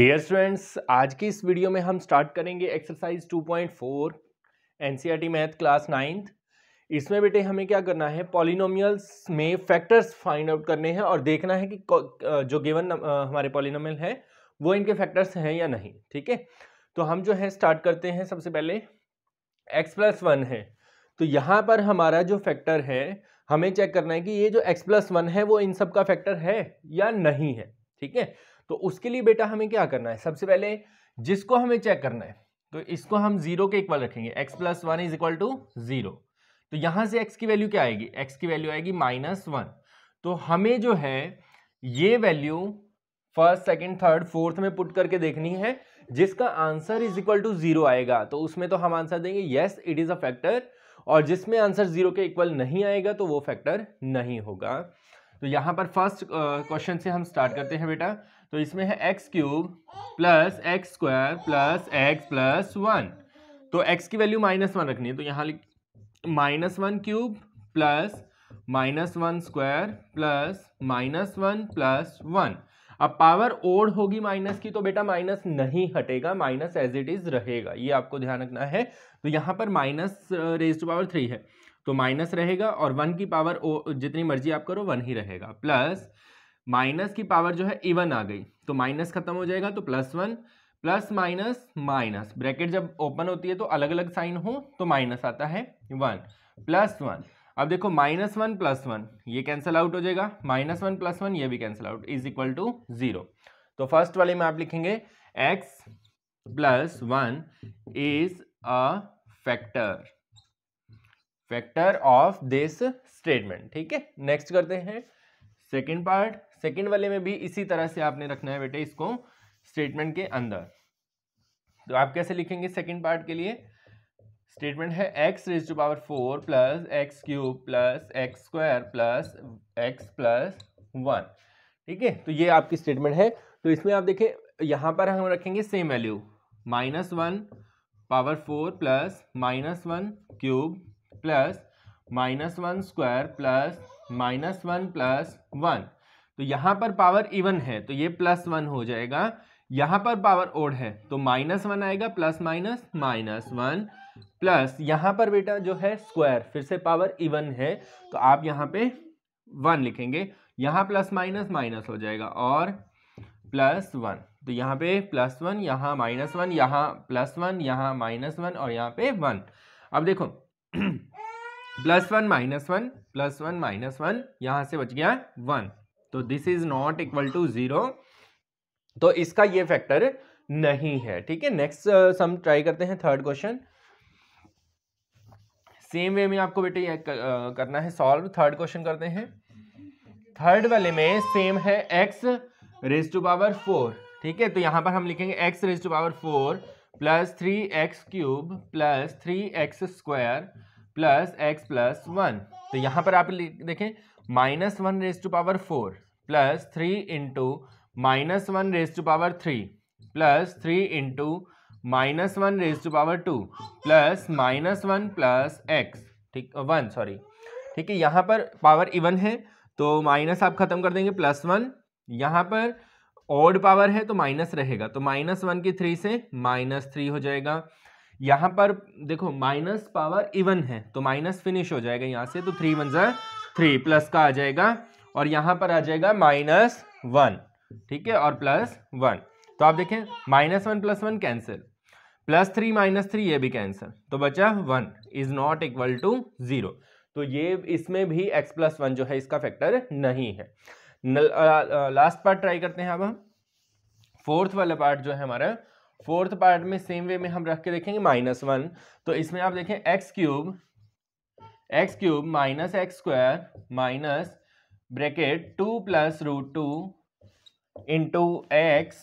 Dear students आज की इस वीडियो में हम स्टार्ट करेंगे exercise 2.4 NCERT math class ninth इसमें बेटे हमें क्या करना है पॉलिनोमियल्स में फैक्टर्स फाइंड आउट करने हैं और देखना है कि जो गिवन हमारे पॉलिनोमियल है वो इनके फैक्टर्स हैं या नहीं ठीक है तो हम जो है स्टार्ट करते हैं सबसे पहले एक्स प्लस वन है तो यहाँ पर हमारा जो फैक्टर है हमें चेक करना है कि ये जो एक्स प्लस वन है वो इन सब का फैक्टर है या नहीं है ठीक है तो उसके लिए बेटा हमें क्या करना है सबसे पहले जिसको हमें चेक करना है तो इसको हम जीरो के इक्वल रखेंगे x plus one is equal to zero तो यहां से एक्स की वैल्यू क्या आएगी एक्स की वैल्यू आएगी माइनस वन तो हमें जो है ये value first second third fourth में पुट करके देखनी है जिसका answer is equal to zero आएगा तो उसमें तो हम आंसर देंगे yes it is a factor और जिसमें आंसर जीरो के इक्वल नहीं आएगा तो वो फैक्टर नहीं होगा तो यहाँ पर फर्स्ट क्वेश्चन uh, से हम स्टार्ट करते हैं बेटा तो इसमें है x cube plus x square plus x plus one तो एक्स की वैल्यू माइनस वन रखनी है तो यहाँ लिख minus one cube plus minus one square plus minus one plus one अब पावर ओड होगी माइनस की तो बेटा माइनस नहीं हटेगा माइनस एज इट इज रहेगा ये आपको ध्यान रखना है तो यहाँ पर minus raise to power three है तो माइनस रहेगा और वन की पावर ओ जितनी मर्जी आप करो वन ही रहेगा प्लस माइनस की पावर जो है इवन आ गई तो माइनस खत्म हो जाएगा तो plus one plus minus minus bracket जब ओपन होती है तो अलग अलग साइन हो तो माइनस आता है वन प्लस वन अब देखो माइनस वन प्लस वन ये कैंसिल आउट हो जाएगा माइनस वन प्लस वन ये भी cancel out is equal to zero तो फर्स्ट वाले में आप लिखेंगे x plus one is a factor factor of this statement ठीक है नेक्स्ट करते हैं सेकेंड पार्ट सेकेंड वाले में भी इसी तरह से आपने रखना है बेटे इसको स्टेटमेंट के अंदर तो आप कैसे लिखेंगे सेकेंड पार्ट के लिए स्टेटमेंट है x raise to power four plus x cube plus x square plus x plus one ठीक है तो ये आपकी स्टेटमेंट है तो इसमें आप देखें यहाँ पर हम रखेंगे same value minus one power four plus minus one cube plus minus one square plus minus one plus one तो यहाँ पर पावर इवन है तो ये प्लस वन हो जाएगा यहाँ पर पावर ओड है तो माइनस वन आएगा plus minus minus one plus यहाँ पर बेटा जो है स्क्वायर फिर से पावर इवन है तो आप यहाँ पे वन लिखेंगे यहाँ प्लस माइनस माइनस हो जाएगा और प्लस वन तो यहाँ पे प्लस वन यहाँ माइनस वन यहाँ प्लस वन यहाँ माइनस वन और यहाँ पे वन अब देखो plus one minus one plus one minus one यहां से बच गया वन तो this is not equal to zero तो इसका ये फैक्टर नहीं है ठीक है नेक्स्ट सम ट्राई करते हैं थर्ड क्वेश्चन सेम वे में आपको बेटे uh, करना है सॉल्व थर्ड क्वेश्चन करते हैं थर्ड वाले में सेम है x raise to power four ठीक है तो यहां पर हम लिखेंगे x raise to power four plus three x cube plus three x square plus x plus one तो यहाँ पर आप देखें minus one raise to power four plus three into minus one raise to power three plus three into minus one raise to power two plus minus one plus x ठीक one sorry ठीक है यहाँ पर power even है तो minus आप खत्म कर देंगे प्लस वन यहाँ पर ओड पावर है तो माइनस रहेगा तो माइनस वन की थ्री से माइनस थ्री हो जाएगा यहाँ पर देखो माइनस पावर इवन है तो माइनस फिनिश हो जाएगा यहाँ से तो थ्री वन ज़ा थ्री प्लस का आ जाएगा और यहाँ पर आ जाएगा माइनस वन ठीक है और प्लस वन तो आप देखें minus one plus one cancel plus three minus three ये भी कैंसिल तो बचा one is not equal to zero तो ये इसमें भी एक्स प्लस वन जो है इसका फैक्टर नहीं है न, आ, आ, लास्ट पार्ट ट्राई करते हैं अब हम फोर्थ वाला पार्ट जो है हमारा फोर्थ पार्ट में सेम वे में हम रख के देखेंगे माइनस वन तो इसमें आप देखें x cube x cube minus x square minus bracket two plus root two into x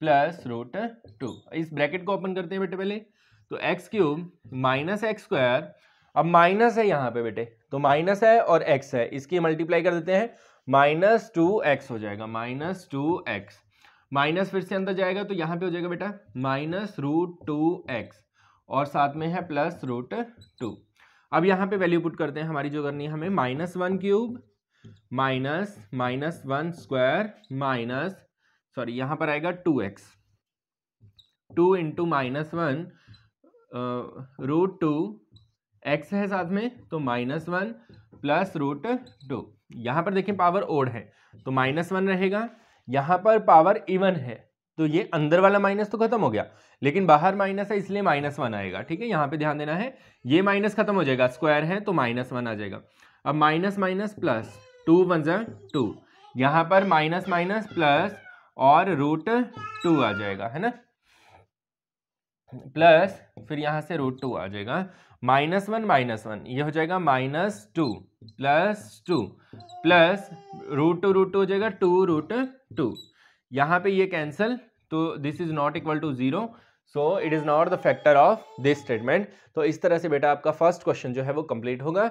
plus root two इस ब्रैकेट को ओपन करते हैं बेटे पहले तो x cube minus x square अब माइनस है यहाँ पे बेटे तो माइनस है और एक्स है इसकी मल्टीप्लाई कर देते हैं माइनस टू एक्स हो जाएगा माइनस टू एक्स माइनस फिर से अंदर जाएगा तो यहाँ पे हो जाएगा बेटा माइनस रूट टू एक्स और साथ में है प्लस रूट टू अब यहाँ पे वैल्यू पुट करते हैं हमारी जो करनी है हमें minus one cube minus minus one square minus sorry यहाँ पर आएगा two x two into minus one root two x है साथ में तो minus one plus root two यहाँ पर देखें पावर ओड है तो माइनस वन रहेगा यहां पर पावर इवन है तो ये अंदर वाला माइनस तो खत्म हो गया लेकिन बाहर माइनस है इसलिए माइनस वन आएगा ठीक है यहां पे ध्यान देना है ये माइनस खत्म हो जाएगा स्क्वायर है तो माइनस वन आ जाएगा अब minus minus plus two one जै टू यहां पर माइनस माइनस प्लस और रूट टू आ जाएगा है ना प्लस फिर यहां से रूट टू आ जाएगा माइनस वन माइनस वन ये हो जाएगा minus two plus two plus root two root two हो जाएगा टू रूट टू यहाँ पे ये कैंसिल तो this is not equal to zero so it is not the factor of this statement तो इस तरह से बेटा आपका फर्स्ट क्वेश्चन जो है वो कंप्लीट होगा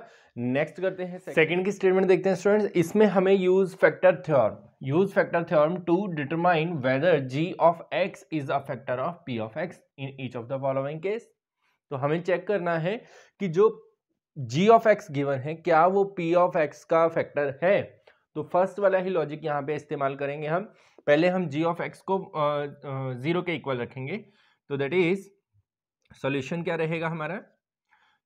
नेक्स्ट करते हैं सेकंड की स्टेटमेंट देखते हैं स्टूडेंट्स इसमें हमें use factor theorem use factor theorem to determine whether g of x is a factor of p of x in each of the following case तो हमें चेक करना है कि जो जी ऑफ एक्स गिवन है क्या वो पी ऑफ एक्स का फैक्टर है तो फर्स्ट वाला ही लॉजिक यहाँ पे इस्तेमाल करेंगे हम पहले हम जी ऑफ एक्स को ज़ीरो के इक्वल रखेंगे तो दैट इज सॉल्यूशन क्या रहेगा हमारा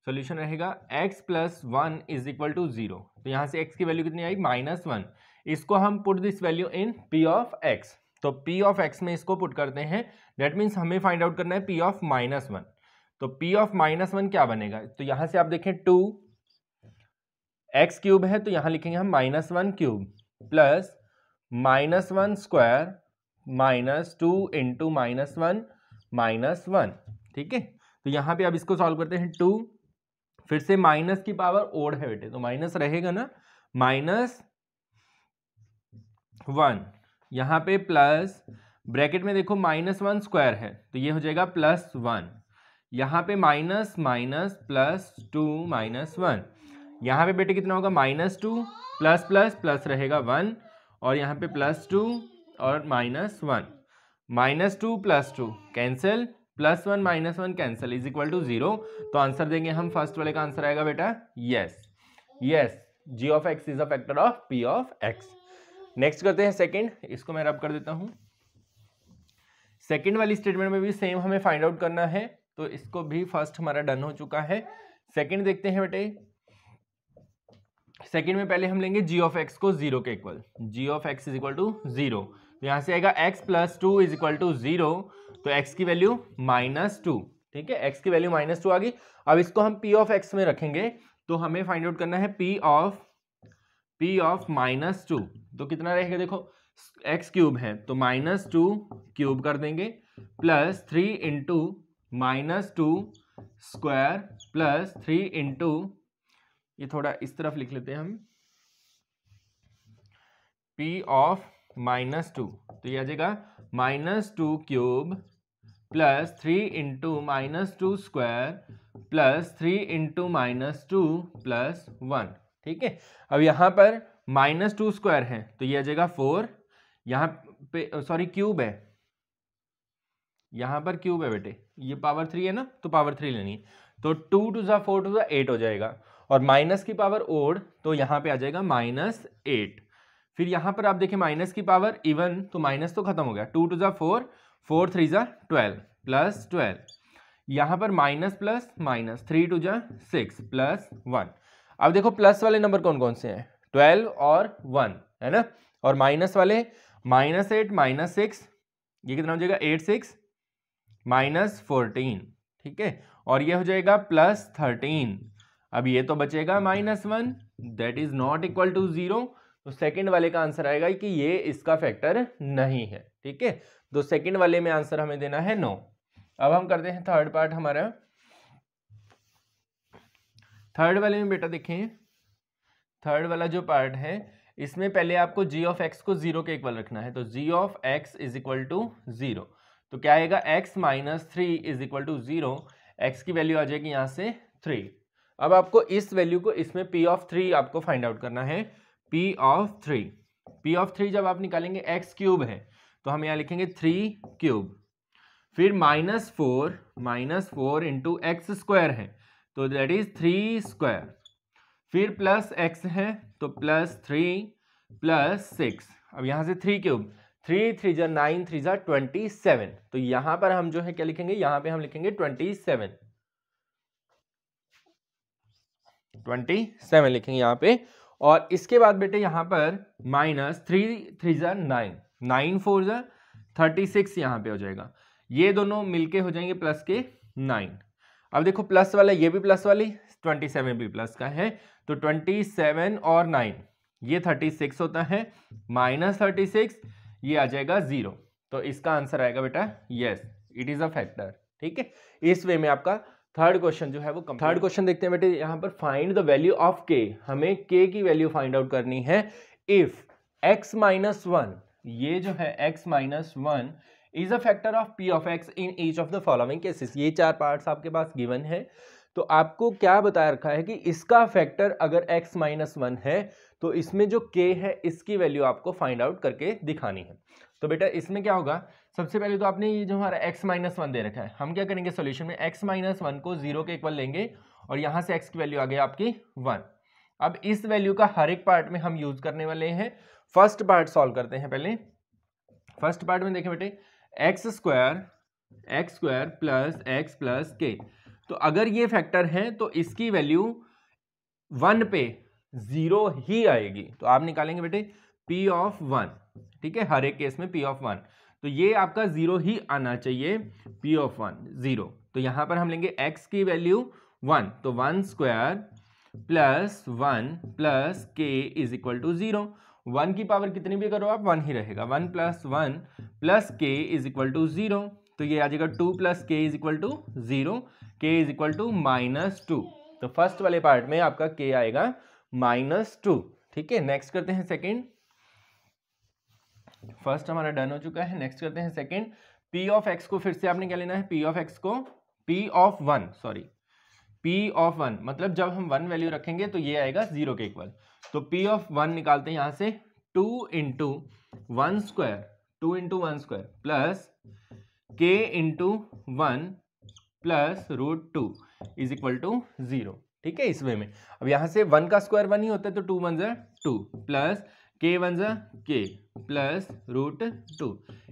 सॉल्यूशन रहेगा x plus one is equal to zero तो यहाँ से x की वैल्यू कितनी आई माइनस वन इसको हम put this value in p of x तो p ऑफ x में इसको पुट करते हैं दैट मीन्स हमें फाइंड आउट करना है p ऑफ माइनस वन तो पी ऑफ माइनस वन क्या बनेगा तो यहां से आप देखें टू एक्स क्यूब है तो यहां लिखेंगे हम minus one cube plus minus one square minus two into minus one minus one ठीक है तो यहां पे आप इसको सॉल्व करते हैं टू फिर से माइनस की पावर ओड है बेटे तो माइनस रहेगा ना माइनस वन यहां पे प्लस ब्रैकेट में देखो माइनस वन स्क्वायर है तो ये हो जाएगा प्लस वन यहाँ पे minus minus plus two minus one यहाँ पे बेटे कितना होगा minus two plus plus plus रहेगा वन और यहाँ पे प्लस टू और minus one minus two plus two cancel plus one minus one cancel is equal to zero तो आंसर देंगे हम फर्स्ट वाले का आंसर आएगा बेटा yes yes g of x is a factor of p of x next करते हैं second इसको मैं रब कर देता हूँ सेकेंड वाली स्टेटमेंट में भी सेम हमें फाइंड आउट करना है तो इसको भी फर्स्ट हमारा डन हो चुका है सेकंड देखते हैं बेटे सेकंड में पहले हम लेंगे जी ऑफ एक्स को जीरो के equal g of x is equal to zero तो यहाँ से आएगा x plus two is equal to zero तो एक्स की वैल्यू माइनस टू ठीक है एक्स की वैल्यू माइनस टू आ गई अब इसको हम पी ऑफ एक्स में रखेंगे तो हमें फाइंड आउट करना है p of p of minus two तो कितना रहेगा देखो एक्स क्यूब है तो माइनस टू क्यूब कर देंगे plus three into minus two square plus three into ये थोड़ा इस तरफ लिख लेते हैं हम पी ऑफ माइनस टू तो ये आ जाएगा minus two cube plus three into minus two square plus three into minus two plus one ठीक है अब यहाँ पर माइनस टू स्क्वायर है तो ये आ जाएगा फोर यहाँ पे सॉरी क्यूब है यहाँ पर क्यूब है बेटे ये पावर थ्री है ना तो पावर थ्री लेनी है तो टू टू ज़ा फोर टू ज़ा एट हो जाएगा और माइनस की पावर ओड तो यहाँ पे आ जाएगा माइनस एट फिर यहाँ पर आप देखें माइनस की पावर इवन तो माइनस तो खत्म हो गया टू टू ज़ा फोर फोर थ्री ज़ा ट्वेल्व प्लस ट्वेल्व यहाँ पर minus plus minus three two ज़ा सिक्स प्लस वन अब देखो प्लस वाले नंबर कौन कौन से हैं ट्वेल्व और वन है ना और माइनस वाले माइनस एट माइनस सिक्स ये कितना हो जाएगा एट सिक्स माइनस फोर्टीन ठीक है और ये हो जाएगा प्लस थर्टीन अब ये तो बचेगा minus one that is not equal to zero तो सेकंड वाले का आंसर आएगा कि ये इसका फैक्टर नहीं है ठीक है तो सेकंड वाले में आंसर हमें देना है नो अब हम करते हैं थर्ड पार्ट हमारा थर्ड वाले में बेटा देखें थर्ड वाला जो पार्ट है इसमें पहले आपको जी ऑफ एक्स को जीरो के इक्वल रखना है तो g of x is equal to zero तो क्या आएगा x minus three is equal to zero x की वैल्यू आ जाएगी यहाँ से थ्री अब आपको इस वैल्यू को इसमें पी ऑफ थ्री आपको फाइंड आउट करना है p of three p of three जब आप निकालेंगे एक्स क्यूब है तो हम यहाँ लिखेंगे थ्री क्यूब फिर minus four minus four into x square है तो दैट इज थ्री स्क्वायर फिर प्लस एक्स है तो प्लस थ्री प्लस सिक्स अब यहाँ से थ्री क्यूब थ्री थ्री जा नाइन थ्री जा ट्वेंटी सेवन तो यहाँ पर हम जो है क्या लिखेंगे यहाँ पे हम लिखेंगे ट्वेंटी सेवन ट्वेंटी सेवन लिखेंगे यहां पे और इसके बाद बेटे यहां पर माइनस थ्री थ्री जा नाइन नाइन फोर जा थर्टी सिक्स यहाँ पे हो जाएगा ये दोनों मिलके हो जाएंगे प्लस के नाइन अब देखो प्लस वाला ये भी प्लस वाली ट्वेंटी सेवन भी प्लस का है तो ट्वेंटी सेवन और नाइन ये थर्टी सिक्स होता है माइनस थर्टी सिक्स ये आ जाएगा जीरो तो इसका आंसर आएगा बेटा yes it is a factor ठीक है इस वे में आपका थर्ड क्वेश्चन जो है वो थर्ड क्वेश्चन देखते हैं बेटे यहाँ पर फाइंड द वैल्यू ऑफ के हमें के की वैल्यू फाइंड आउट करनी है इफ एक्स माइनस वन ये जो है x minus one is a factor of p of x in each of the following cases ये चार पार्ट्स आपके पास गिवन है तो आपको क्या बता रखा है कि इसका फैक्टर अगर x माइनस वन है तो इसमें जो k है इसकी वैल्यू आपको फाइंड आउट करके दिखानी है तो बेटा इसमें क्या होगा सबसे पहले तो आपने ये जो हमारा x माइनस वन दे रखा है हम क्या करेंगे सोल्यूशन में x माइनस वन को जीरो के इक्वल लेंगे और यहाँ से x की वैल्यू आ गई आपकी वन अब इस वैल्यू का हर एक पार्ट में हम यूज करने वाले हैं फर्स्ट पार्ट सॉल्व करते हैं पहले फर्स्ट पार्ट में देखें बेटे x square x square plus x plus k तो अगर ये फैक्टर है तो इसकी वैल्यू वन पे ज़ीरो ही आएगी तो आप निकालेंगे बेटे पी ऑफ वन ठीक है हर एक केस में पी ऑफ वन तो ये आपका ज़ीरो ही आना चाहिए पी ऑफ वन ज़ीरो तो यहां पर हम लेंगे एक्स की वैल्यू वन तो one square plus one plus k is equal to zero one की पावर कितनी भी करो आप वन ही रहेगा one plus one plus k is equal to zero तो ये आ जाएगा two plus k is equal to zero k is equal to minus two तो फर्स्ट वाले पार्ट में आपका के आएगा माइनस टू ठीक है नेक्स्ट करते हैं सेकेंड फर्स्ट हमारा डन हो चुका है नेक्स्ट करते हैं सेकेंड पी ऑफ एक्स को फिर से आपने क्या लेना है पी ऑफ एक्स को p of one sorry p of one मतलब जब हम वन वैल्यू रखेंगे तो ये आएगा जीरो के इक्वल तो पी ऑफ वन निकालते हैं यहां से two into one square two into one square plus k into one plus root two is equal to zero ठीक है इस वे में अब यहाँ से वन का स्क्वायर वन ही होता है तो टू वन जर टू प्लस के वन जर k plus root two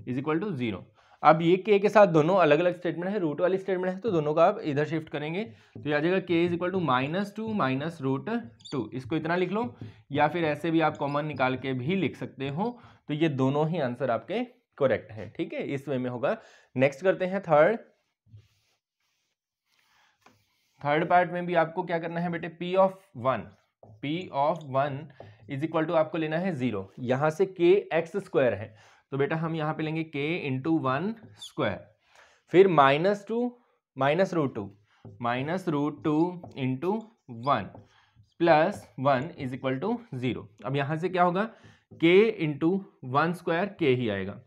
is equal to zero अब ये के के साथ दोनों अलग अलग स्टेटमेंट है रूट वाली स्टेटमेंट है तो दोनों का आप इधर शिफ्ट करेंगे तो ये आ जाएगा k is equal to minus two minus root two इसको इतना लिख लो या फिर ऐसे भी आप कॉमन निकाल के भी लिख सकते हो तो ये दोनों ही आंसर आपके करेक्ट है ठीक है इस वे में होगा नेक्स्ट करते हैं थर्ड थर्ड पार्ट में भी आपको क्या करना है बेटे p of one p of one is equal to आपको लेना है जीरो यहां से के एक्स स्क्वायर है तो बेटा हम यहां पे लेंगे के इंटू वन स्क्वायर फिर minus two minus root two minus root two into one plus one is equal to zero अब यहां से क्या होगा के इंटू वन स्क्वायर के ही आएगा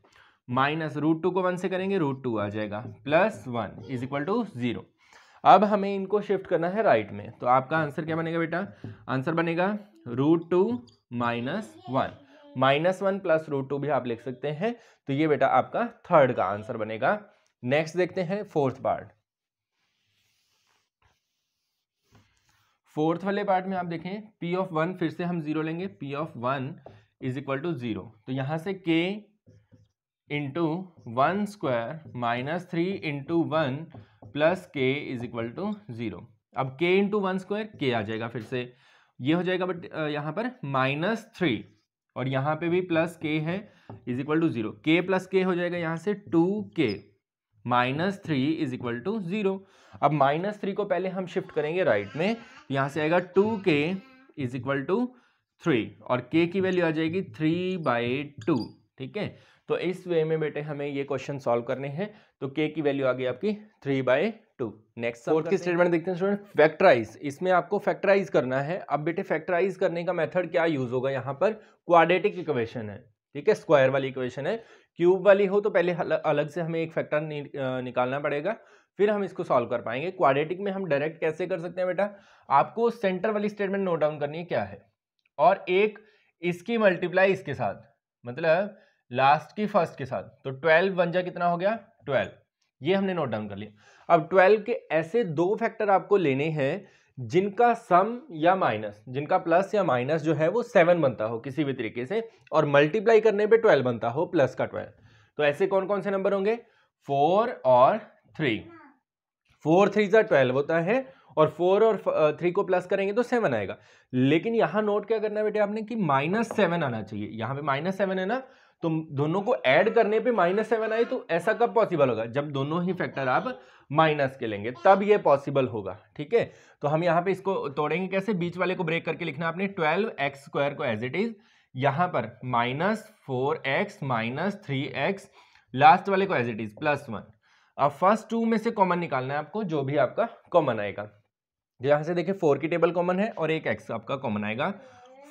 माइनस रूट टू को वन से करेंगे रूट टू आ जाएगा हम्म। Plus one is equal to zero अब हमें इनको शिफ्ट करना है राइट में तो आपका आंसर क्या बनेगा बेटा आंसर बनेगा root two minus one minus one plus root two भी आप लिख सकते हैं तो ये बेटा आपका थर्ड का आंसर बनेगा नेक्स्ट देखते हैं फोर्थ पार्ट फोर्थ वाले पार्ट में आप देखें पी ऑफ वन फिर से हम जीरो लेंगे p of one is equal to zero तो यहां से k into one square minus three into one plus k is equal to zero अब के इंटू वन स्क्वायर के आ जाएगा फिर से ये हो जाएगा बट यहाँ पर माइनस थ्री और यहाँ पे भी प्लस के है is equal to zero k plus k हो जाएगा यहाँ से two k minus three is equal to zero अब माइनस थ्री को पहले हम शिफ्ट करेंगे राइट में यहाँ से आएगा टू के इज इक्वल टू थ्री और के की वैल्यू आ जाएगी थ्री बाई टू ठीक है तो इस वे में बेटे हमें ये क्वेश्चन सॉल्व करने हैं तो के की वैल्यू आ गई आपकी three by two next fourth की स्टेटमेंट देखते हैं स्टूडेंट फैक्टराइज इसमें आपको फैक्टराइज करना है अब बेटे फैक्टराइज करने का मेथड क्या यूज होगा यहाँ पर क्वाडेटिक इक्वेशन है ठीक है स्क्वायर वाली इक्वेशन है क्यूब वाली हो तो पहले अलग से हमें एक फैक्टर नि, निकालना पड़ेगा फिर हम इसको सॉल्व कर पाएंगे क्वाडेटिक में हम डायरेक्ट कैसे कर सकते हैं बेटा आपको सेंटर वाली स्टेटमेंट नोट डाउन करनी है क्या है और एक इसकी मल्टीप्लाई इसके साथ मतलब लास्ट की फर्स्ट के साथ तो ट्वेल्व वन जा कितना हो गया ट्वेल्व ये हमने नोट डाउन कर लिया अब ट्वेल्व के ऐसे दो फैक्टर आपको लेने हैं जिनका सम या माइनस जिनका प्लस या माइनस जो है वो सेवन बनता हो किसी भी तरीके से और मल्टीप्लाई करने पे ट्वेल्व बनता हो प्लस का ट्वेल्व तो ऐसे कौन कौन से नंबर होंगे फोर और थ्री फोर थ्री जो ट्वेल्व होता है और फोर और थ्री को प्लस करेंगे तो सेवन आएगा लेकिन यहाँ नोट क्या करना है बेटे आपने कि माइनस सेवन आना चाहिए यहाँ पे माइनस सेवन है ना तो दोनों को ऐड करने पे माइनस सेवन आई तो ऐसा कब पॉसिबल होगा जब दोनों ही फैक्टर आप माइनस के लेंगे तब ये पॉसिबल होगा ठीक है तो हम यहाँ पे इसको तोड़ेंगे कैसे बीच वाले को ब्रेक करके लिखना आपने ट्वेल्व एक्स स्क्वायर को एज इट इज यहाँ पर minus four x minus three x last वाले को as it is plus one अब फर्स्ट टू में से कॉमन निकालना है आपको जो भी आपका कॉमन आएगा यहाँ से देखिए फोर की टेबल कॉमन है और एक एक्स आपका कॉमन आएगा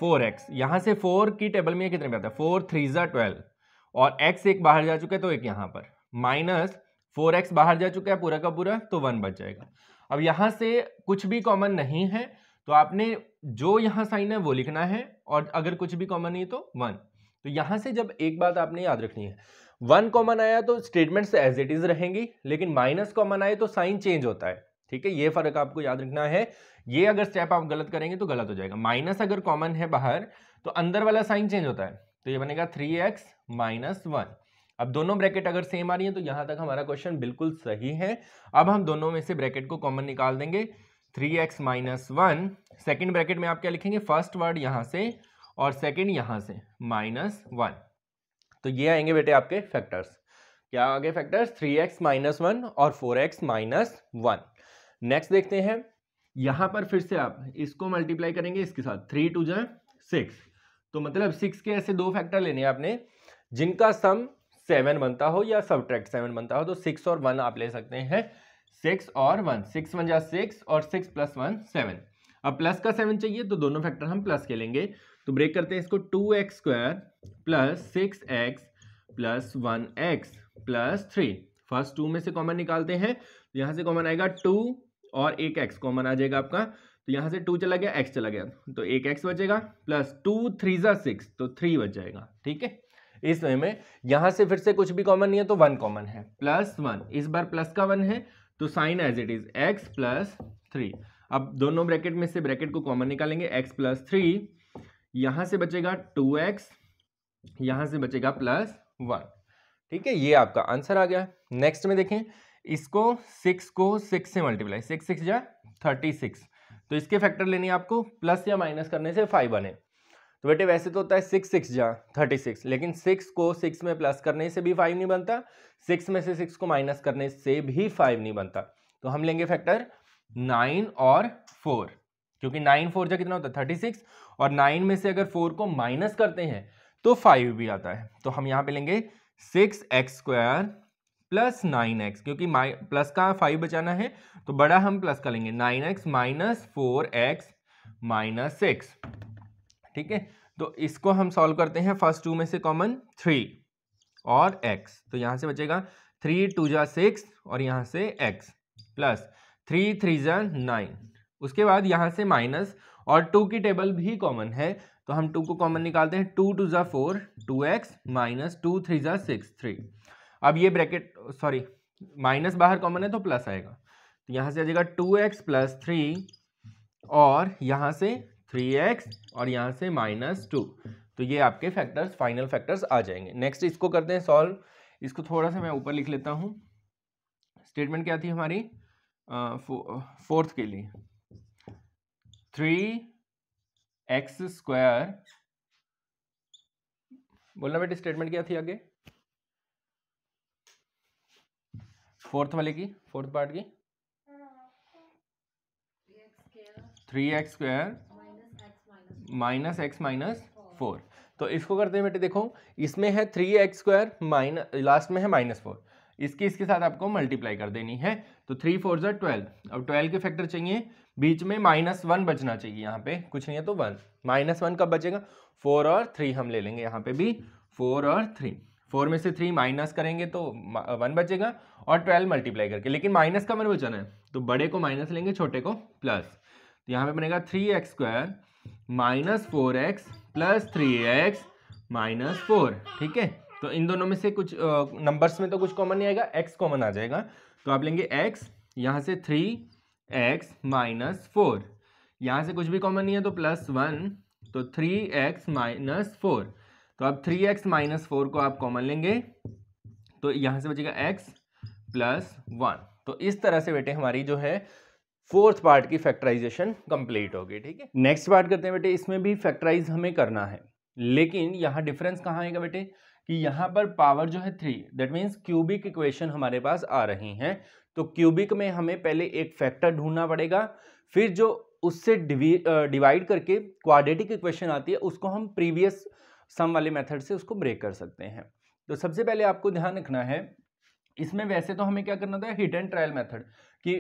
फोर एक्स यहाँ से फोर की टेबल में कितने पे आता है फोर थ्री ज़ा ट्वेल्व और एक्स एक बाहर जा चुका है तो एक यहाँ पर माइनस फोर एक्स बाहर जा चुका है पूरा का पूरा तो वन बच जाएगा अब यहाँ से कुछ भी कॉमन नहीं है तो आपने जो यहाँ साइन है वो लिखना है और अगर कुछ भी कॉमन नहीं तो वन तो यहाँ से जब एक बात आपने याद रखनी है वन कॉमन आया तो स्टेटमेंट्स एज इट इज़ रहेंगी लेकिन माइनस कॉमन आए तो साइन चेंज होता है ठीक है ये फर्क आपको याद रखना है ये अगर स्टेप आप गलत करेंगे तो गलत हो जाएगा माइनस अगर कॉमन है बाहर तो अंदर वाला साइन चेंज होता है तो ये बनेगा थ्री एक्स माइनस वन अब दोनों ब्रैकेट अगर सेम आ रही है तो यहां तक हमारा क्वेश्चन बिल्कुल सही है अब हम दोनों में से ब्रैकेट को कॉमन निकाल देंगे three x minus one second bracket में आप क्या लिखेंगे फर्स्ट वर्ड यहाँ से और सेकेंड यहाँ से माइनस वन तो ये आएंगे बेटे आपके फैक्टर्स क्या आगे factors three x minus one और four x minus one next देखते हैं यहां पर फिर से आप इसको मल्टीप्लाई करेंगे इसके साथ थ्री टू जाए सिक्स तो मतलब सिक्स के ऐसे दो फैक्टर लेने हैं आपने जिनका सम सेवन बनता हो या सब्ट्रैक्ट सेवन बनता हो तो सिक्स और वन आप ले सकते हैं सिक्स और वन सिक्स वन या सिक्स और सिक्स प्लस वन सेवन अब प्लस का सेवन चाहिए तो दोनों फैक्टर हम प्लस के लेंगे तो ब्रेक करते हैं इसको two x square plus six x plus one x plus three first two में से कॉमन निकालते हैं यहां से कॉमन आएगा टू और एक एक्स कॉमन आ जाएगा आपका तो यहाँ से टू चला गया एक्स चला गया तो एक एक्स बचेगा प्लस टू थ्री ज़ा सिक्स तो थ्री बच जाएगा ठीक है इस वे में यहाँ से फिर से कुछ भी कॉमन नहीं है तो वन कॉमन है प्लस वन इस बार प्लस का वन है तो sign as it is x plus three अब दोनों ब्रैकेट में से ब्रैकेट को कॉमन निकालेंगे एक्स प्लस थ्री यहाँ से बचेगा टू एक्स यहाँ से बचेगा प्लस वन ठीक है ये आपका आंसर आ गया नेक्स्ट में देखें इसको सिक्स को सिक्स से मल्टीप्लाई सिक्स सिक्स या थर्टी सिक्स तो इसके फैक्टर लेने आपको प्लस या माइनस करने से फाइव बने तो बेटे वैसे तो होता है सिक्स सिक्स या थर्टी सिक्स लेकिन सिक्स को सिक्स में प्लस करने से भी फाइव नहीं बनता सिक्स में से सिक्स को माइनस करने से भी फाइव नहीं बनता तो हम लेंगे फैक्टर नाइन और फोर क्योंकि नाइन फोर जा कितना होता है थर्टी सिक्स और नाइन में से अगर फोर को माइनस करते हैं तो फाइव भी आता है तो हम यहाँ पे लेंगे six x square plus nine x क्योंकि माइ प्लस का फाइव बचाना है तो बड़ा हम प्लस का लेंगे nine x minus four x minus six ठीक है तो इसको हम सॉल्व करते हैं फर्स्ट टू में से कॉमन थ्री और एक्स तो यहाँ से बचेगा थ्री टू जा सिक्स और यहाँ से एक्स प्लस थ्री थ्री जा नाइन उसके बाद यहाँ से माइनस और टू की टेबल भी कॉमन है तो हम टू को कॉमन निकालते हैं टू टू ज़ा four two x minus two three ज़ा सिक्स थ्री अब ये ब्रैकेट सॉरी माइनस बाहर कॉमन है तो प्लस आएगा तो यहाँ से आ जाएगा टू एक्स प्लस थ्री और यहाँ से थ्री एक्स और यहाँ से माइनस टू तो ये आपके फैक्टर्स फाइनल फैक्टर्स आ जाएंगे नेक्स्ट इसको करते हैं सॉल्व इसको थोड़ा सा मैं ऊपर लिख लेता हूँ स्टेटमेंट क्या थी हमारी फोर्थ के लिए थ्री एक्स स्क्वायर बोलना बेटे स्टेटमेंट क्या थी आगे फोर्थ वाले की फोर्थ पार्ट की three x square minus x minus four तो इसको करते हैं बेटे देखो इसमें है three x square minus last में है माइनस फोर इसकी इसके साथ आपको मल्टीप्लाई कर देनी है तो थ्री फोर जो ट्वेल्व अब ट्वेल्व के फैक्टर चाहिए बीच में माइनस वन बचना चाहिए यहाँ पे कुछ नहीं है तो वन माइनस वन कब बचेगा फोर और थ्री हम ले लेंगे यहाँ पे भी फोर और थ्री फोर में से थ्री माइनस करेंगे तो वन बचेगा और ट्वेल्व मल्टीप्लाई करके लेकिन माइनस का बचाना है तो बड़े को माइनस लेंगे छोटे को प्लस तो यहाँ पे बनेगा three x square minus four x plus three x minus four ठीक है तो इन दोनों में से कुछ नंबर्स में तो कुछ कॉमन नहीं आएगा एक्स कॉमन आ जाएगा तो आप लेंगे एक्स यहाँ से थ्री एक्स माइनस फोर यहाँ से कुछ भी कॉमन नहीं है तो प्लस वन तो थ्री एक्स माइनस फोर तो अब थ्री एक्स माइनस फोर को आप कॉमन लेंगे तो यहाँ से बचेगा x प्लस वन तो इस तरह से बेटे हमारी जो है फोर्थ पार्ट की फैक्टराइजेशन कंप्लीट होगी ठीक है नेक्स्ट पार्ट करते हैं बेटे इसमें भी फैक्टराइज हमें करना है लेकिन यहाँ डिफरेंस कहाँ आएगा बेटे कि यहाँ पर पावर जो है three that means cubic equation हमारे पास आ रही हैं तो क्यूबिक में हमें पहले एक फैक्टर ढूंढना पड़ेगा फिर जो उससे डिवाइड करके क्वाड्रेटिक इक्वेशन आती है उसको हम प्रीवियस सम वाले मेथड से उसको ब्रेक कर सकते हैं तो सबसे पहले आपको ध्यान रखना है इसमें वैसे तो हमें क्या करना था हिट एंड ट्रायल मेथड कि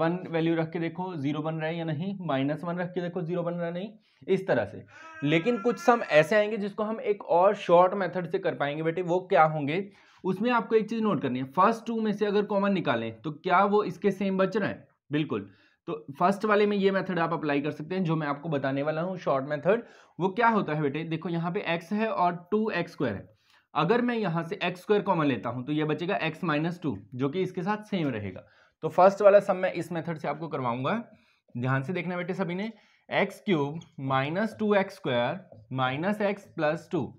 वन वैल्यू रख के देखो जीरो बन रहा है या नहीं माइनस वन रख के देखो जीरो बन रहा है नहीं इस तरह से लेकिन कुछ सम ऐसे आएंगे जिसको हम एक और शॉर्ट मेथड से कर पाएंगे बेटे वो क्या होंगे उसमें आपको एक चीज़ नोट करनी है फर्स्ट टू में से अगर कॉमन निकालें तो क्या वो इसके सेम बच रहे हैं बिल्कुल तो फर्स्ट वाले में ये मेथड आप अप्लाई कर सकते हैं जो मैं आपको बताने वाला हूँ शॉर्ट मेथड वो क्या होता है बेटे देखो यहाँ पे एक्स है और टू एक्स स्क्वायर है अगर मैं यहाँ से एक्स स्क्वायर कॉमन लेता हूँ तो ये बचेगा एक्स माइनस टू जो कि इसके साथ सेम रहेगा तो फर्स्ट वाला सब मैं इस मेथड से आपको करवाऊंगा ध्यान से देखना बेटे सभी ने x cube minus two x square minus x plus two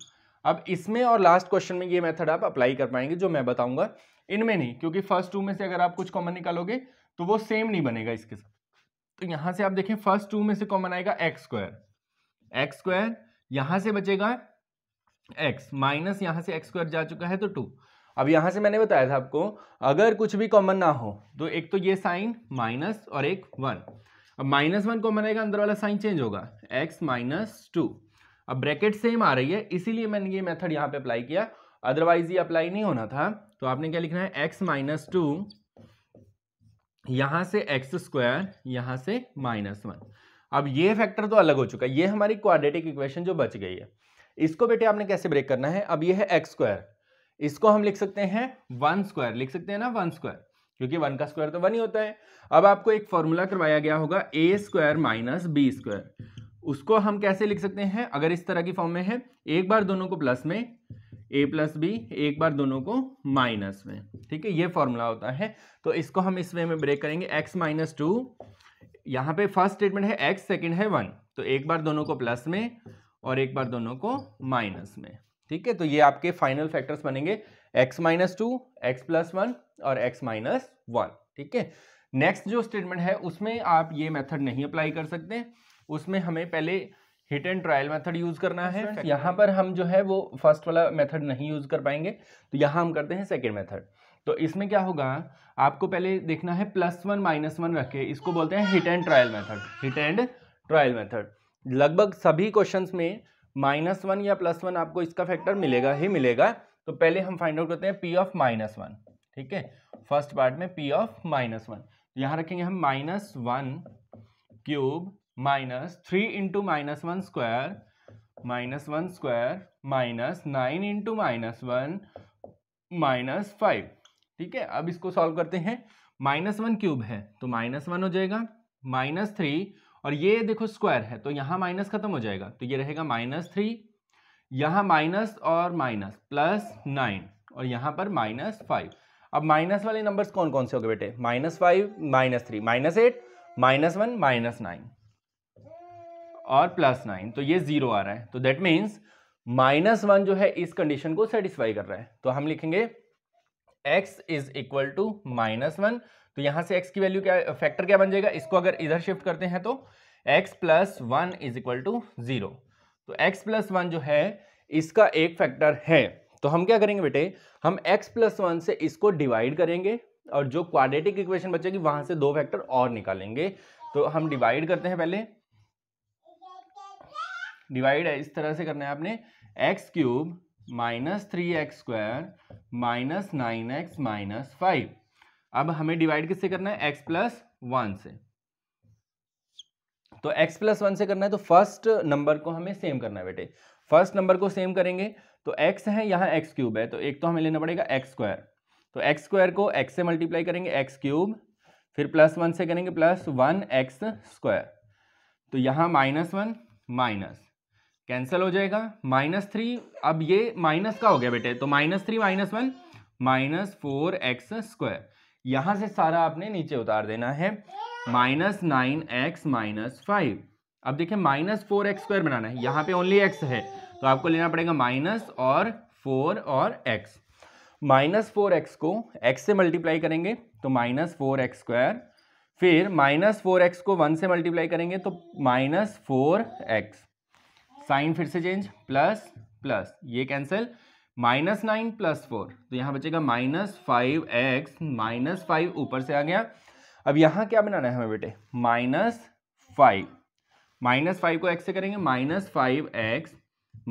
अब इसमें और लास्ट क्वेश्चन में ये मेथड आप अप्लाई कर पाएंगे जो मैं बताऊंगा इनमें नहीं क्योंकि फर्स्ट टू में से अगर आप कुछ कॉमन निकालोगे तो वो सेम नहीं बनेगा इसके साथ तो यहां से आप देखें फर्स्ट टू में से कॉमन आएगा एक्स स्क्वायर एक्स स्क्वायर यहां से बचेगा एक्स माइनस यहां से एक्स स्क्वायर जा चुका है तो टू अब यहां से मैंने बताया था आपको अगर कुछ भी कॉमन ना हो तो एक तो ये साइन माइनस और एक वन अब माइनस वन कॉमन आएगा अंदर वाला साइन चेंज होगा एक्स माइनस टू अब ब्रैकेट सेम आ रही है इसीलिए मैंने ये मेथड यहां पे अप्लाई किया अदरवाइज ये अप्लाई नहीं होना था तो आपने क्या लिखना है एक्स माइनस टू यहां से एक्स स्क्वायर यहां से माइनस वन अब ये फैक्टर तो अलग हो चुका है ये हमारी क्वाड्रेटिक इक्वेशन जो बच गई है इसको बेटे आपने कैसे ब्रेक करना है अब ये है एक्स स्क्वायर इसको हम लिख सकते हैं वन स्क्वायर लिख सकते हैं ना वन स्क्वायर क्योंकि वन का स्क्वायर तो वन ही होता है अब आपको एक फॉर्मूला करवाया गया होगा a square minus B square उसको हम कैसे लिख सकते हैं अगर इस तरह की फॉर्म में है एक बार दोनों को प्लस में ए प्लस बी एक बार दोनों को माइनस में ठीक है ये फॉर्मूला होता है तो इसको हम इस वे में ब्रेक करेंगे एक्स माइनस टू यहाँ पे फर्स्ट स्टेटमेंट है एक्स सेकेंड है वन तो एक बार दोनों को प्लस में और एक बार दोनों को माइनस में ठीक है तो ये आपके फाइनल फैक्टर्स बनेंगे x minus two x plus one और एक्स माइनस वन ठीक है नेक्स्ट जो स्टेटमेंट है उसमें आप ये मेथड नहीं अप्लाई कर सकते उसमें हमें पहले hit and trial method use करना है यहाँ पर हम जो है वो फर्स्ट वाला मेथड नहीं यूज़ कर पाएंगे तो यहाँ हम करते हैं सेकेंड मेथड तो इसमें क्या होगा आपको पहले देखना है प्लस वन माइनस वन रख के इसको बोलते हैं hit and trial method hit and trial method लगभग सभी क्वेश्चन में माइनस वन या प्लस वन आपको इसका फैक्टर मिलेगा ही मिलेगा तो पहले हम फाइंड आउट करते हैं पी ऑफ माइनस वन ठीक है फर्स्ट पार्ट में पी ऑफ माइनस वन यहाँ रखेंगे हम minus one cube minus three into minus one square minus one square minus nine into minus one minus five ठीक है अब इसको सॉल्व करते हैं माइनस वन क्यूब है तो माइनस वन हो जाएगा माइनस थ्री और ये देखो स्क्वायर है तो यहाँ माइनस खत्म हो जाएगा तो ये रहेगा माइनस थ्री यहाँ माइनस और माइनस प्लस नाइन और यहाँ पर माइनस फाइव अब माइनस वाले नंबर्स कौन कौन से हो गए बेटे minus five minus three minus eight minus one minus nine और प्लस नाइन तो ये जीरो आ रहा है तो दैट मीन्स माइनस वन जो है इस कंडीशन को सेटिस्फाई कर रहा है तो हम लिखेंगे x is equal to minus one तो यहां से एक्स की वैल्यू क्या फैक्टर क्या बन जाएगा इसको अगर इधर शिफ्ट करते हैं तो x plus one is equal to zero तो एक्स प्लस वन जो है इसका एक फैक्टर है तो हम क्या करेंगे बेटे हम एक्स प्लस वन से इसको डिवाइड करेंगे और जो क्वाड्रेटिक इक्वेशन बचेगी वहां से दो फैक्टर और निकालेंगे तो हम डिवाइड करते हैं पहले डिवाइड है इस तरह से करना है आपने x cube minus three x square minus nine x minus five अब हमें डिवाइड किससे करना है एक्स प्लस वन से तो एक्स प्लस वन से करना है तो फर्स्ट नंबर को हमें सेम करना है बेटे फर्स्ट नंबर को सेम करेंगे तो एक्स है यहाँ एक्स क्यूब है तो एक तो हमें लेना पड़ेगा एक्स स्क्वायर तो एक्स स्क्वायर को एक्स से मल्टीप्लाई करेंगे एक्स क्यूब फिर प्लस वन से करेंगे प्लस वन एक्स स्क्वायर तो यहाँ माइनस वन माइनस कैंसिल हो जाएगा माइनस थ्री अब ये माइनस का हो गया बेटे तो minus three minus one minus four x square यहाँ से सारा आपने नीचे उतार देना है minus nine x minus five अब देखिए माइनस फोर एक्स स्क्वायर बनाना है यहाँ पे ओनली एक्स है तो आपको लेना पड़ेगा माइनस और फोर और एक्स माइनस फोर एक्स को एक्स से मल्टीप्लाई करेंगे तो माइनस फोर एक्स स्क्वायर फिर माइनस फोर एक्स को वन से मल्टीप्लाई करेंगे तो माइनस फोर एक्स साइन फिर से चेंज प्लस प्लस ये cancel minus nine plus four तो यहाँ बचेगा minus five x minus five ऊपर से आ गया अब यहाँ क्या बनाना है हमें बेटे माइनस फाइव माइनस फाइव को एक्स से करेंगे minus five x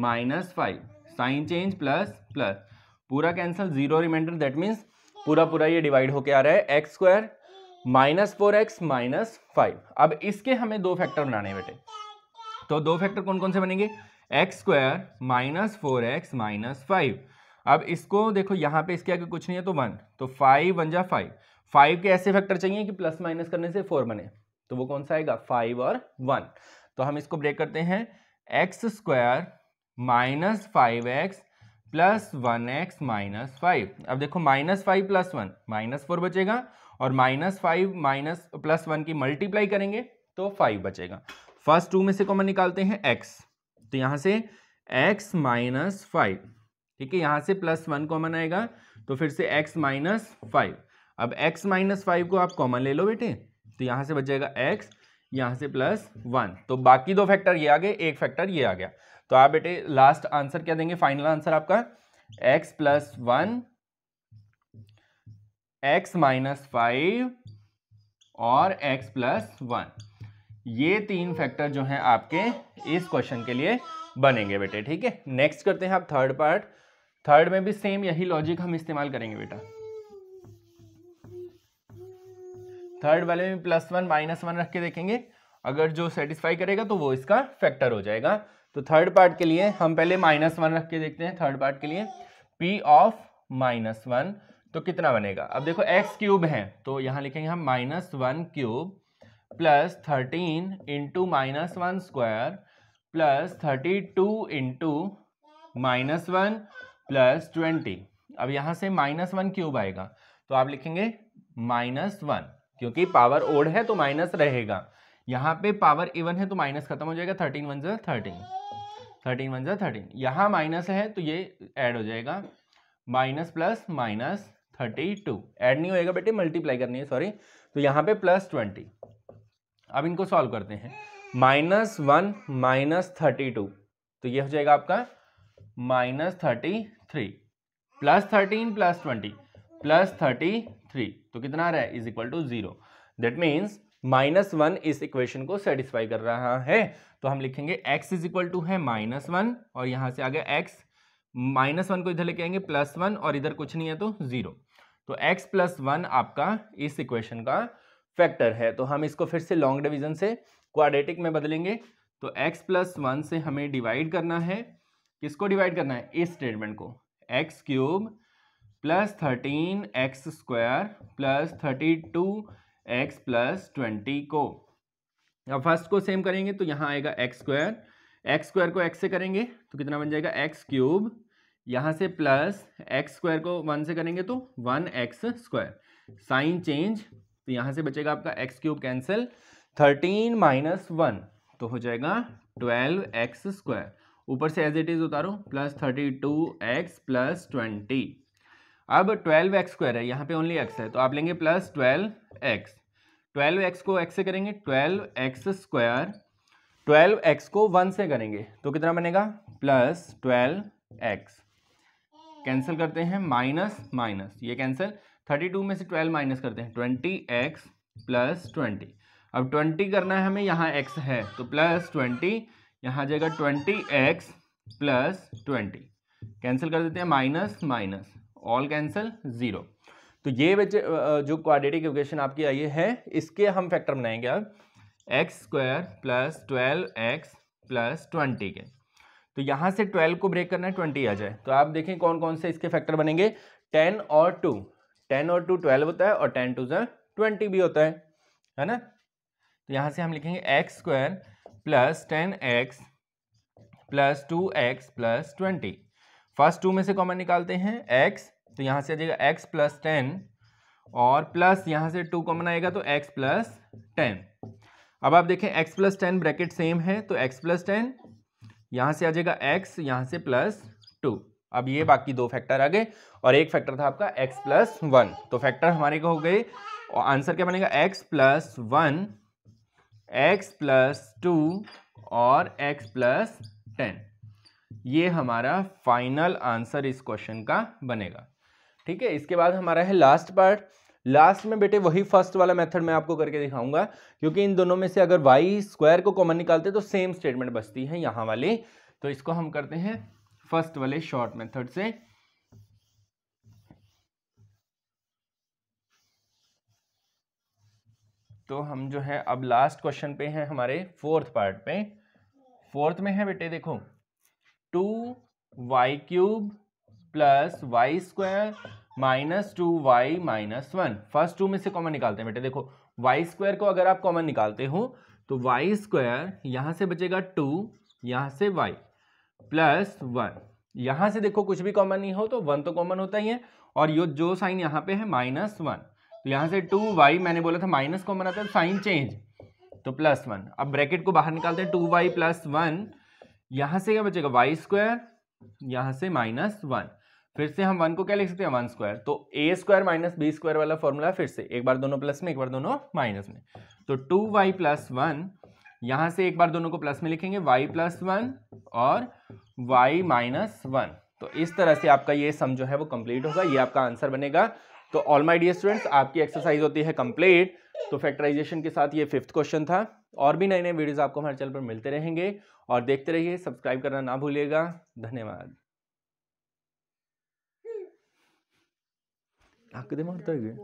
minus five sign change plus plus पूरा cancel zero remainder that means पूरा पूरा ये डिवाइड होके आ रहा है x square minus four x minus five अब इसके हमें दो फैक्टर बनाने हैं बेटे तो दो फैक्टर कौन कौन से बनेंगे x square minus four x minus five अब इसको देखो यहाँ पे इसके आगे कुछ नहीं है तो वन तो फाइव वन जा फाइव फाइव के ऐसे फैक्टर चाहिए कि प्लस माइनस करने से फोर बने तो वो कौन सा आएगा फाइव और वन तो हम इसको ब्रेक करते हैं x square minus five x plus one x minus five अब देखो minus five plus one minus four बचेगा और minus five minus plus one की मल्टीप्लाई करेंगे तो फाइव बचेगा फर्स्ट टू में से कॉमन निकालते हैं एक्स तो यहां से एक्स माइनस फाइव ठीक है यहां से प्लस वन कॉमन आएगा तो फिर से एक्स माइनस फाइव अब एक्स माइनस फाइव को आप कॉमन ले लो बेटे तो यहां से बच जाएगा एक्स यहां से प्लस वन तो बाकी दो फैक्टर ये आ गए एक फैक्टर ये आ गया तो आप बेटे लास्ट आंसर क्या देंगे फाइनल आंसर आपका x plus one x minus five और एक्स प्लस वन ये तीन फैक्टर जो हैं आपके इस क्वेश्चन के लिए बनेंगे बेटे ठीक है नेक्स्ट करते हैं आप थर्ड पार्ट थर्ड में भी सेम यही लॉजिक हम इस्तेमाल करेंगे बेटा थर्ड वाले में प्लस वन माइनस वन रख के देखेंगे अगर जो सेटिस्फाई करेगा तो वो इसका फैक्टर हो जाएगा तो थर्ड पार्ट के लिए हम पहले माइनस वन रख के देखते हैं थर्ड पार्ट के लिए पी ऑफ माइनस वन तो कितना बनेगा अब देखो एक्स क्यूब है तो यहाँ लिखेंगे हम minus one cube plus thirteen into minus one square plus thirty two into minus one plus twenty अब यहाँ से माइनस वन क्यूब आएगा तो आप लिखेंगे माइनस वन क्योंकि पावर ओड है तो माइनस रहेगा यहाँ पे पावर इवन है तो माइनस खत्म हो जाएगा थर्टीन वन जो थर्टीन थर्टीन वन जो थर्टीन यहाँ माइनस है तो ये ऐड हो जाएगा minus plus minus thirty two add नहीं होएगा बेटे मल्टीप्लाई करनी है सॉरी तो यहाँ पे प्लस ट्वेंटी अब इनको सॉल्व करते हैं minus one minus thirty two तो ये हो जाएगा आपका minus thirty three plus thirteen plus twenty plus thirty three तो कितना आ रहा है is equal to zero that means minus one इस इक्वेशन को सेटिस्फाई कर रहा है तो हम लिखेंगे x इज इक्वल टू है माइनस वन और यहाँ से आ गया x माइनस वन को इधर लेके आएंगे प्लस वन और इधर कुछ नहीं है तो जीरो तो x प्लस वन आपका इस इक्वेशन का फैक्टर है तो हम इसको फिर से लॉन्ग डिविजन से क्वाड्रेटिक में बदलेंगे तो x प्लस वन से हमें डिवाइड करना है किसको डिवाइड करना है इस स्टेटमेंट को x cube plus thirteen x square plus thirty two x plus twenty को अब फर्स्ट को सेम करेंगे तो यहाँ आएगा एक्स स्क्वायर एक्स स्क्वायर को एक्स से करेंगे तो कितना बन जाएगा एक्स क्यूब यहाँ से प्लस एक्स स्क्वायर को वन से करेंगे तो one x square sign change तो यहाँ से बचेगा आपका x cube cancel thirteen minus one तो हो जाएगा ट्वेल्व एक्स स्क्वायर ऊपर से एज इट इज़ उतारो plus thirty two x plus twenty अब ट्वेल्व एक्स स्क्वायर है यहाँ पे ओनली एक्स है तो आप लेंगे plus twelve x twelve x को एक्स से करेंगे twelve x square twelve x को वन से करेंगे तो कितना बनेगा प्लस ट्वेल्व एक्स कैंसिल करते हैं माइनस माइनस ये कैंसिल थर्टी टू में से ट्वेल्व माइनस करते हैं ट्वेंटी एक्स प्लस ट्वेंटी अब ट्वेंटी करना है हमें यहाँ एक्स है तो प्लस ट्वेंटी यहाँ जाएगा twenty x plus twenty cancel कर देते हैं minus minus all cancel zero तो ये बच्चे जो क्वाड्रेटिक इक्वेशन आपकी आई है इसके हम फैक्टर बनाएंगे अब x square plus twelve x plus twenty के तो यहाँ से ट्वेल्व को ब्रेक करना है ट्वेंटी आ जाए तो आप देखें कौन कौन से इसके फैक्टर बनेंगे टेन और टू टेन और टू ट्वेल्व होता है और टेन टू जो ट्वेंटी भी होता है है ना तो यहाँ से हम लिखेंगे X square plus ten X plus two x plus twenty first two में से कॉमन निकालते हैं एक्स तो यहाँ से आ जाएगा एक्स प्लस टेन और प्लस यहाँ से टू कॉमन आएगा तो एक्स प्लस टेन अब आप देखें X plus ten bracket same है तो एक्स प्लस टेन यहाँ से आ जाएगा एक्स यहाँ से प्लस टू अब ये बाकी दो फैक्टर आ गए और एक फैक्टर था आपका एक्स प्लस वन तो फैक्टर हमारे को हो गए और आंसर क्या बनेगा X plus one x plus two और एक्स प्लस टेन ये हमारा फाइनल आंसर इस क्वेश्चन का बनेगा ठीक है इसके बाद हमारा है लास्ट पार्ट लास्ट में बेटे वही फर्स्ट वाला मेथड मैं आपको करके दिखाऊंगा क्योंकि इन दोनों में से अगर वाई स्क्वायर को कॉमन निकालते तो सेम स्टेटमेंट बचती है यहाँ वाली तो इसको हम करते हैं फर्स्ट वाले शॉर्ट मेथड से तो हम जो है अब लास्ट क्वेश्चन पे हैं हमारे फोर्थ पार्ट पे फोर्थ में है बेटे देखो two Y cube plus Y square minus two Y minus one first two में से कॉमन निकालते हैं बेटे देखो वाई स्क्वायर को अगर आप कॉमन निकालते हो तो वाई स्क्वायर यहां से बचेगा टू यहां से वाई प्लस वन यहां से देखो कुछ भी कॉमन नहीं हो तो वन तो कॉमन होता ही है और यो जो साइन यहां पे है माइनस वन तो यहां से टू वाई मैंने बोला था माइनस कॉमन आता है साइन चेंज तो प्लस वन तो अब ब्रैकेट को बाहर निकालते हैं टू वाई प्लस वन यहां से क्या बचेगा वाई स्क्वायर यहां से माइनस वन फिर से हम वन को क्या लिख सकते हैं वन स्क्वायर तो A square minus B square वाला फॉर्मूला फिर से एक बार दोनों प्लस में एक बार दोनों माइनस में तो टू वाई प्लस वन यहां से एक बार दोनों को प्लस में लिखेंगे y प्लस वन और y माइनस वन तो इस तरह से आपका ये सम जो है वो कंप्लीट होगा ये आपका आंसर बनेगा तो ऑल माई डियर स्टूडेंट्स आपकी एक्सरसाइज होती है कंप्लीट तो फैक्टराइजेशन के साथ ये फिफ्थ क्वेश्चन था और भी नए नए वीडियोज़ आपको हमारे चैनल पर मिलते रहेंगे और देखते रहिए सब्सक्राइब करना ना भूलिएगा धन्यवाद ಹಾಕದೆ ಮಾಡ್ತಾ ಇದ್ವಿ